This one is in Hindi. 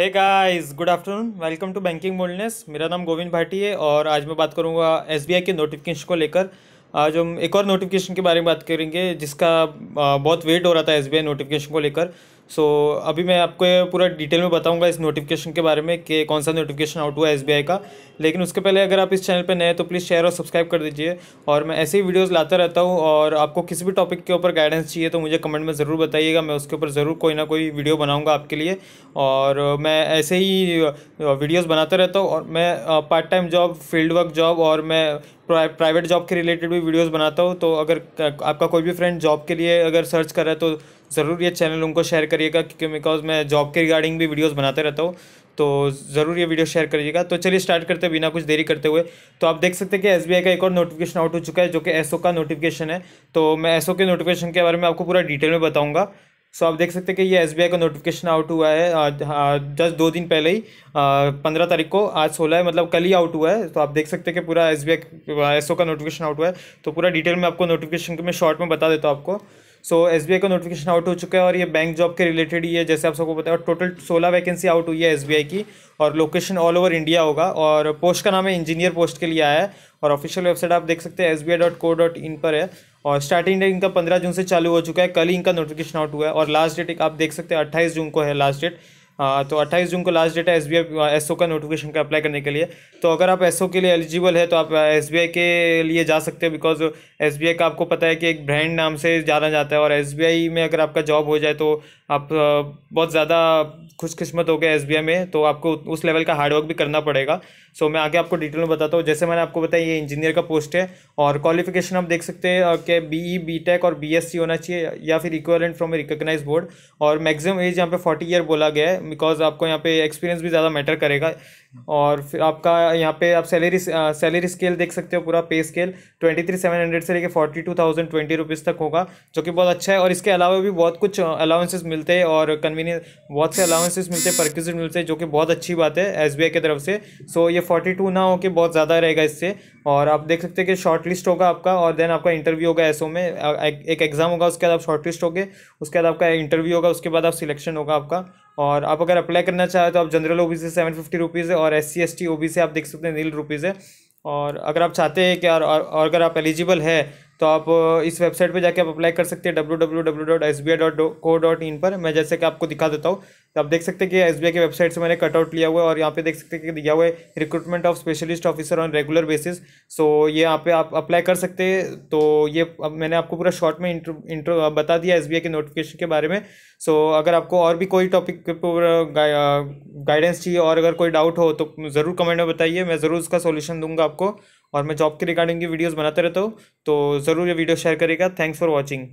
hey guys good afternoon welcome to banking boldness मेरा नाम गोविंद भाटी है और आज मैं बात करूंगा एसबीआई के नोटिफिकेशन को लेकर आज हम एक और नोटिफिकेशन के बारे में बात करेंगे जिसका बहुत वेट हो रहा था एसबीआई नोटिफिकेशन को लेकर सो so, अभी मैं आपको पूरा डिटेल में बताऊंगा इस नोटिफिकेशन के बारे में कि कौन सा नोटिफिकेशन आउट हुआ है एसबीआई का लेकिन उसके पहले अगर आप इस चैनल पर नए हैं तो प्लीज़ शेयर और सब्सक्राइब कर दीजिए और मैं ऐसे ही वीडियोस लाता रहता हूँ और आपको किसी भी टॉपिक के ऊपर गाइडेंस चाहिए तो मुझे कमेंट में ज़रूर बताइएगा मैं उसके ऊपर ज़रूर कोई ना कोई वीडियो बनाऊँगा आपके लिए और मैं ऐसे ही वीडियोज़ बनाता रहता हूँ और मैं part time job field work job और मैं प्राइवेट जॉब के रिलेटेड भी वीडियोज़ बनाता हूँ तो अगर आपका कोई भी फ्रेंड जॉब के लिए अगर सर्च कर रहा है तो ज़रूर ये चैनल उनको शेयर करिएगा क्योंकि बिकॉज मैं जॉब के रिगार्डिंग भी वीडियोज़ बनाते रहता हूँ तो ज़रूर ये वीडियो शेयर करिएगा तो चलिए स्टार्ट करते बिना कुछ देरी करते हुए तो आप देख सकते हैं कि एस का एक और नोटिफिकेशन आउट हो चुका है जो कि एसओ का नोटिफिकेशन है तो मैं एसओ के नोटिफिकेशन के बारे में आपको पूरा डिटेल में बताऊँगा सो so, आप देख सकते हैं कि ये एस का नोटिफिकेशन आउट हुआ है जस्ट दो दिन पहले ही पंद्रह तारीख को आज सोलह है मतलब कल ही आउट हुआ है तो आप देख सकते हैं कि पूरा एस बी का नोटिफिकेशन आउट हुआ है तो पूरा डिटेल में आपको नोटिफिकेशन के मैं शॉर्ट में बता देता हूँ आपको सो एस का नोटिफिकेशन आउट हो चुका है और ये बैंक जॉब के रिलेटेड ही है जैसे आप सबको पता है टोटल सोलह वैकेंसी आउट हुई है एस की और लोकेशन ऑल ओवर इंडिया होगा और पोस्ट का नाम है इंजीनियर पोस्ट के लिए आया है और ऑफिशियल वेबसाइट आप देख सकते हैं एस पर है और स्टार्टिंग डेट इनका पंद्रह जून से चालू हो चुका है कल ही इनका नोटिफिकेशन आउट हुआ है और लास्ट डेट आप देख सकते हैं अट्ठाईस जून को है लास्ट डेट हाँ, तो 28 जून को लास्ट डेट है एस बी आई का नोटिफिकेशन का अप्लाई करने के लिए तो अगर आप एस के लिए एलिजिबल है तो आप एस uh, के लिए जा सकते हो बिकॉज एस का आपको पता है कि एक ब्रांड नाम से जाना जाता है और एस में अगर आपका जॉब हो जाए तो आप uh, बहुत ज़्यादा खुशकिस्मत हो गए एस में तो आपको उस लेवल का हार्डवर्क भी करना पड़ेगा सो मैं आगे आपको डिटेल में बताता हूँ जैसे मैंने आपको बताया ये इंजीनियर का पोस्ट है और क्वालिफिकेशन आप देख सकते हैं uh, कि बी ई बी टेक और बी होना चाहिए या फिर equivalent from a recognise board और मैक्सिमम एज यहाँ पे फोर्टी ईयर बोला गया है बिकॉज आपको यहाँ पे एक्सपीरियंस भी ज़्यादा मैटर करेगा और फिर आपका यहाँ पे आप सैलरी सैलरी स्केल देख सकते हो पूरा pay scale twenty three seven hundred से लेके forty two thousand twenty rupees तक होगा जो कि बहुत अच्छा है और इसके अलावा भी बहुत कुछ अलाउंसेस मिलते हैं और कन्वीनियंस बहुत से अलाउंसेस मिलते हैं परक्यूज मिलते हैं जो कि बहुत अच्छी बात है एस की तरफ से सो ये फोर्टी टू ना होकर बहुत ज़्यादा रहेगा इससे और आप देख सकते हैं कि शॉर्ट लिस्ट होगा आपका और देन आपका इंटरव्यू होगा एसओ में एक एग्ज़ाम होगा उसके बाद आप शॉर्ट लिस्ट होगे उसके बाद आपका इंटरव्यू होगा उसके बाद आप सिलेक्शन होगा आपका और आप अगर अप्लाई करना चाहें तो आप general O B seven fifty rupees है और S C S T O B से आप देख सकते हैं नील रुपीज़ है और अगर आप चाहते हैं कि और, और अगर आप एलिजिबल है तो आप uh, इस वेबसाइट पे जाके आप अप्लाई कर सकते हैं W W W dot S B I dot co dot in पर मैं जैसे कि आपको दिखा देता हूँ तो आप देख सकते हैं कि एस की वेबसाइट से मैंने कटआउट लिया हुआ है और यहाँ पे देख सकते हैं कि दिया हुआ है recruitment of specialist officer on regular basis so ये यहाँ पे आप अप्लाई कर सकते हैं तो ये अब मैंने आपको पूरा शॉर्ट में इंट्रो इंट्रो बता दिया एस के नोटिफिकेशन के बारे में सो अगर आपको और भी कोई टॉपिक पूरा गाइडेंस चाहिए और अगर कोई डाउट हो तो ज़रूर कमेंट में बताइए मैं ज़रूर उसका सोल्यूशन दूंगा आपको और मैं जॉब के रिगार्डिंग की वीडियोज़ बनाते रहता हूँ तो ज़रूर ये वीडियो शेयर करेगा थैंक्स फॉर वॉचिंग